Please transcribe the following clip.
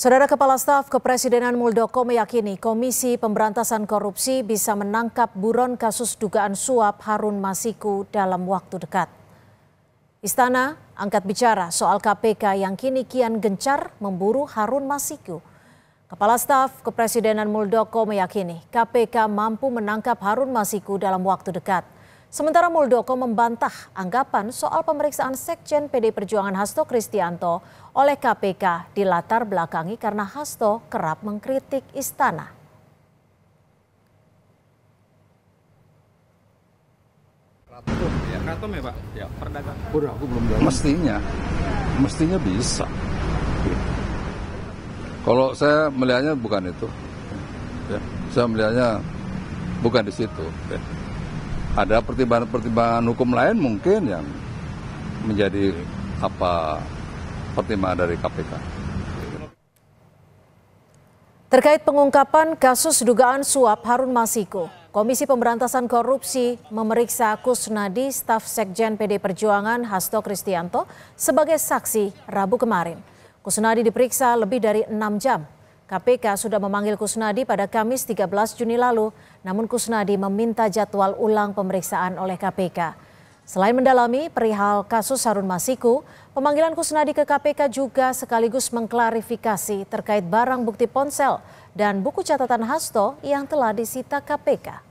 Saudara Kepala Staf Kepresidenan Muldoko meyakini Komisi Pemberantasan Korupsi bisa menangkap buron kasus dugaan suap Harun Masiku dalam waktu dekat. Istana angkat bicara soal KPK yang kini kian gencar memburu Harun Masiku. Kepala Staf Kepresidenan Muldoko meyakini KPK mampu menangkap Harun Masiku dalam waktu dekat. Sementara Muldoko membantah anggapan soal pemeriksaan Sekjen PD Perjuangan Hasto Kristianto oleh KPK dilatar belakangi karena Hasto kerap mengkritik istana. Ratum ya, ya Pak? Ya, perdagangan. Udah, aku belum Mestinya, mestinya bisa. Kalau saya melihatnya bukan itu. Ya, saya melihatnya bukan di situ. Ya ada pertimbangan-pertimbangan hukum lain mungkin yang menjadi apa pertimbangan dari KPK. Terkait pengungkapan kasus dugaan suap Harun Masiku, Komisi Pemberantasan Korupsi memeriksa Kusnadi, staf Sekjen PD Perjuangan Hasto Kristianto sebagai saksi Rabu kemarin. Kusnadi diperiksa lebih dari enam jam KPK sudah memanggil Kusnadi pada Kamis 13 Juni lalu, namun Kusnadi meminta jadwal ulang pemeriksaan oleh KPK. Selain mendalami perihal kasus Harun Masiku, pemanggilan Kusnadi ke KPK juga sekaligus mengklarifikasi terkait barang bukti ponsel dan buku catatan Hasto yang telah disita KPK.